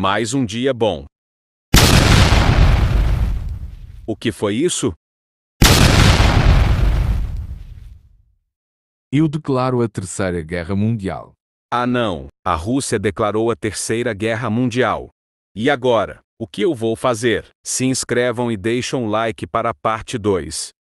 Mais um dia bom. O que foi isso? Eu declaro a Terceira Guerra Mundial. Ah, não! A Rússia declarou a Terceira Guerra Mundial. E agora? O que eu vou fazer? Se inscrevam e deixam um like para a parte 2.